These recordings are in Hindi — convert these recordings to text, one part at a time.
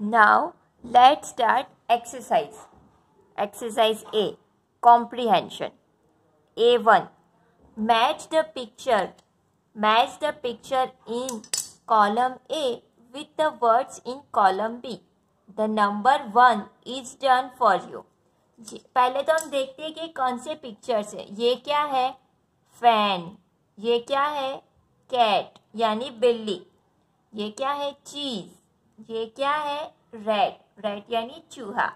Now let's start exercise. Exercise A Comprehension. A1 Match the picture. Match the picture in column A with the words in column B. The number one is done for you. पहले तो हम देखते हैं कि कौन से पिक्चर्स है ये क्या है फैन ये क्या है कैट यानी बिल्ली ये क्या है चीज़ ये क्या है रेड रेड यानी चूहा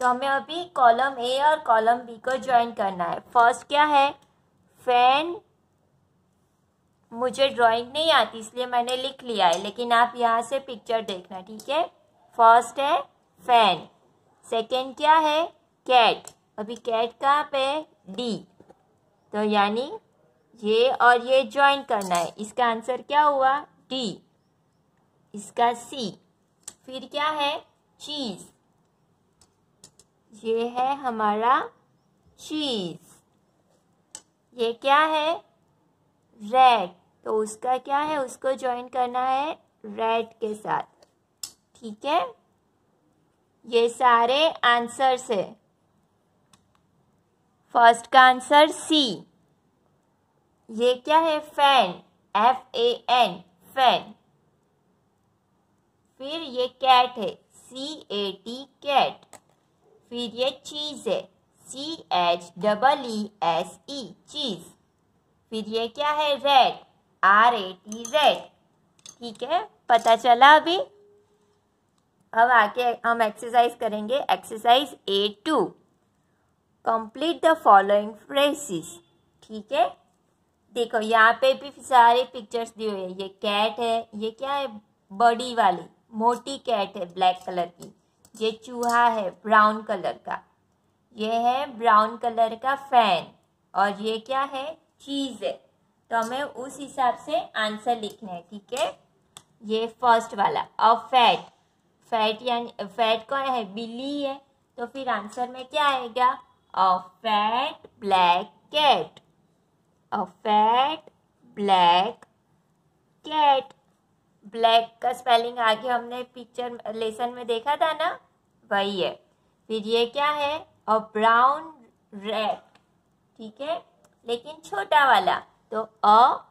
तो हमें अभी कॉलम ए और कॉलम बी को ज्वाइन करना है फर्स्ट क्या है फैन मुझे ड्राइंग नहीं आती इसलिए मैंने लिख लिया है लेकिन आप यहाँ से पिक्चर देखना ठीक है फर्स्ट है फैन सेकंड क्या है कैट अभी कैट कहाँ पे डी तो यानी ये और ये ज्वाइन करना है इसका आंसर क्या हुआ डी इसका सी फिर क्या है चीज ये है हमारा चीज ये क्या है रेड तो उसका क्या है उसको ज्वाइन करना है रेड के साथ ठीक है ये सारे आंसर्स है फर्स्ट का आंसर सी ये क्या है fan F A N fan फिर ये कैट है सी ए टी कैट फिर ये चीज़ है C H double E S E cheese फिर ये क्या है rat R A T rat ठीक है पता चला अभी अब आके हम एक्सरसाइज करेंगे exercise A to complete the following phrases ठीक है देखो यहाँ पे भी सारे पिक्चर्स दिए हुए हैं ये कैट है ये क्या है बड़ी वाली मोटी कैट है ब्लैक कलर की ये चूहा है ब्राउन कलर का ये है ब्राउन कलर का फैन और ये क्या है चीज़ है तो हमें उस हिसाब से आंसर लिखना है ठीक है ये फर्स्ट वाला और फैट फैट यानी फैट कौन है बिल्ली है तो फिर आंसर में क्या आएगा a fat black cat a fat black cat black का स्पेलिंग आगे हमने पिक्चर लेसन में देखा था ना वही है फिर ये क्या है और ब्राउन रेड ठीक है लेकिन छोटा वाला तो अ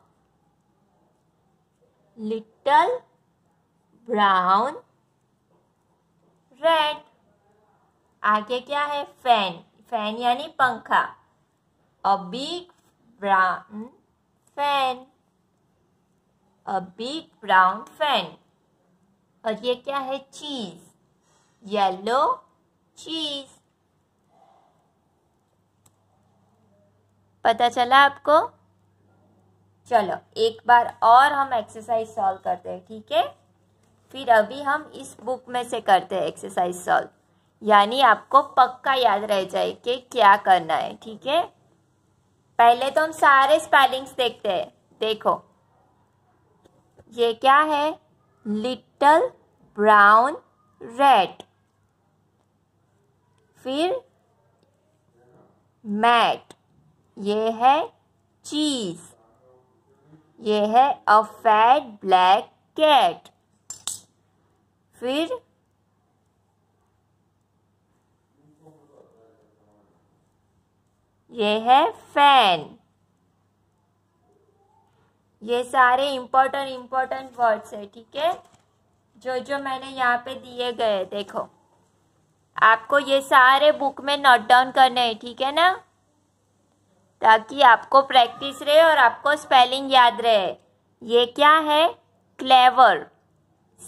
लिटल ब्राउन रेड आगे क्या है फैन फैन यानी पंखा a big brown fan a big brown fan और ये क्या है चीज येलो चीज पता चला आपको चलो एक बार और हम एक्सरसाइज सॉल्व करते हैं ठीक है फिर अभी हम इस बुक में से करते हैं एक्सरसाइज सॉल्व यानी आपको पक्का याद रह जाए कि क्या करना है ठीक है पहले तो हम सारे स्पेलिंग्स देखते हैं देखो ये क्या है लिटल ब्राउन रेड फिर मैट ये है चीज़ ये है अ फैट ब्लैक कैट फिर ये है फैन ये सारे इम्पोर्टेंट इम्पोर्टेंट वर्ड्स है ठीक है जो जो मैंने यहाँ पे दिए गए देखो आपको ये सारे बुक में नोट डाउन करने हैं ठीक है ना ताकि आपको प्रैक्टिस रहे और आपको स्पेलिंग याद रहे ये क्या है clever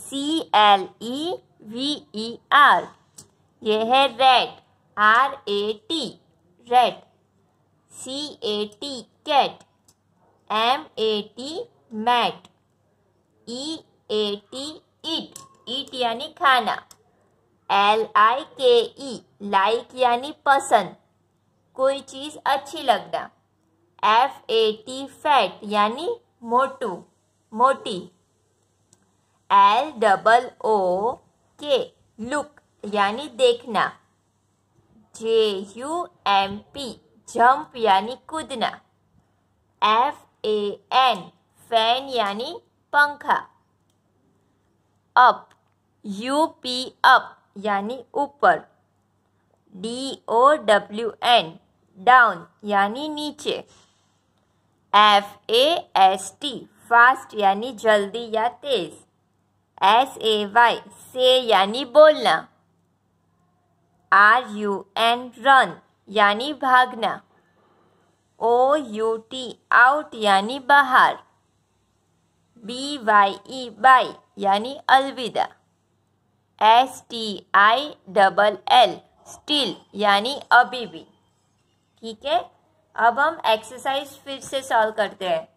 C L E V E R ये है rat R A T rat C A T cat M A T mat E A T eat eat यानी खाना एल आई के ई लाइक यानी पसंद कोई चीज़ अच्छी लगना एफ ए टी फैट यानी मोटू मोटी एल डबल ओ के लुक यानी देखना J U M P jump यानी कूदना एफ ए एन फैन यानी पंखा अप यू पी अप यानी ऊपर D O W N down यानी नीचे F A S T fast यानी जल्दी या तेज एस ए वाई से यानी बोलना आर यू एन रन यानी भागना ओ यू टी आउट यानी बाहर बी वाई ई बाई यानी अलविदा S T I double L still यानी अभी भी ठीक है अब हम एक्सरसाइज फिर से सॉल्व करते हैं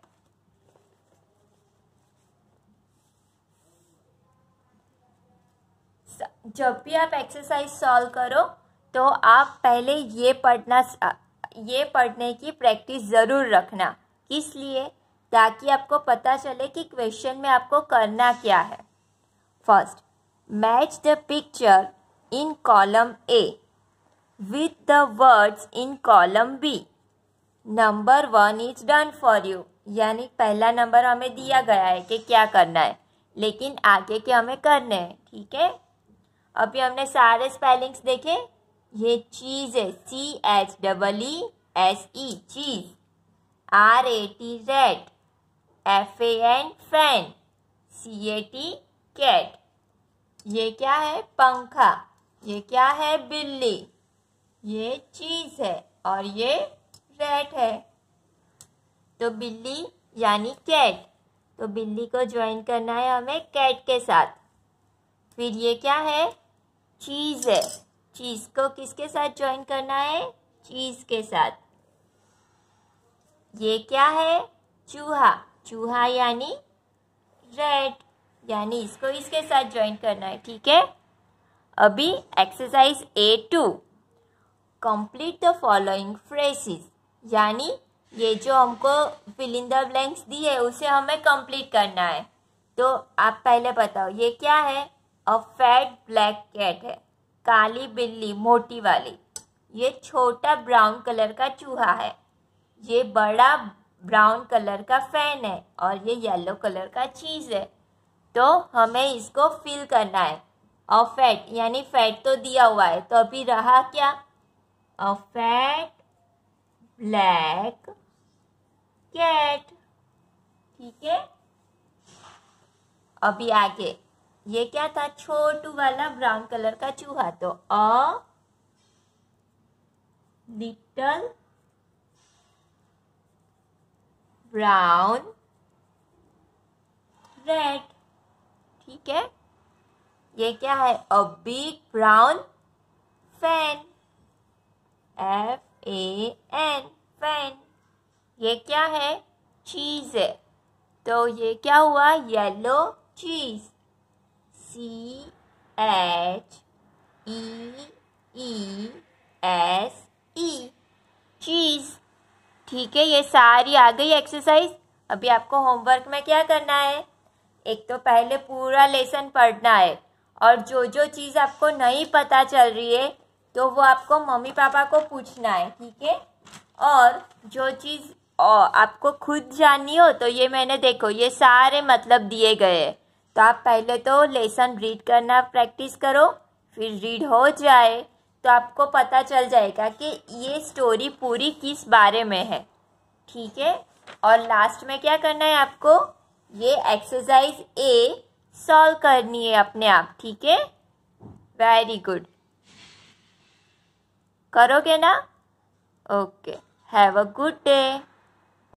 जब भी आप एक्सरसाइज सॉल्व करो तो आप पहले ये पढ़ना ये पढ़ने की प्रैक्टिस ज़रूर रखना किस लिए ताकि आपको पता चले कि क्वेश्चन में आपको करना क्या है first match the picture in column A with the words in column B number one is done for you यानी पहला नंबर हमें दिया गया है कि क्या करना है लेकिन आगे के हमें करने हैं ठीक है अभी हमने सारे स्पेलिंग्स देखे ये चीज़ है C H double E S E cheese R A T rat F A N fan C A T cat ये क्या है पंखा ये क्या है बिल्ली ये चीज है और ये रेट है तो बिल्ली यानी कैट तो बिल्ली को ज्वाइन करना है हमें कैट के साथ फिर ये क्या है चीज़ है चीज़ को किसके साथ ज्वाइन करना है चीज़ के साथ ये क्या है चूहा चूहा यानी रेड यानी इसको इसके साथ ज्वाइन करना है ठीक है अभी exercise A to complete the following phrases यानी ये जो हमको फिल इन द ब्लैंक्स दी है उसे हमें कंप्लीट करना है तो आप पहले बताओ ये क्या है अ फैट ब्लैक कैट है काली बिल्ली मोटी वाली ये छोटा ब्राउन कलर का चूहा है ये बड़ा ब्राउन कलर का फैन है और ये येलो कलर का चीज़ है तो हमें इसको फिल करना है और फैट यानी फैट तो दिया हुआ है तो अभी रहा क्या और फैट ब्लैक कैट ठीक है अभी आगे ये क्या था छोटू वाला ब्राउन कलर का चूहा तो अ लिटल ब्राउन रेड ठीक है ये क्या है a big brown fan F A N fan ये क्या है चीज है तो ये क्या हुआ येलो चीज सी H E E S E चीज ठीक है ये सारी आ गई एक्सरसाइज अभी आपको होमवर्क में क्या करना है एक तो पहले पूरा लेसन पढ़ना है और जो जो चीज़ आपको नहीं पता चल रही है तो वो आपको मम्मी पापा को पूछना है ठीक है और जो चीज़ आपको खुद जाननी हो तो ये मैंने देखो ये सारे मतलब दिए गए हैं तो आप पहले तो लेसन रीड करना प्रैक्टिस करो फिर रीड हो जाए तो आपको पता चल जाएगा कि ये स्टोरी पूरी किस बारे में है ठीक है और लास्ट में क्या करना है आपको ये एक्सरसाइज ए सॉल्व करनी है अपने आप ठीक है वेरी गुड करोगे ना okay have a good day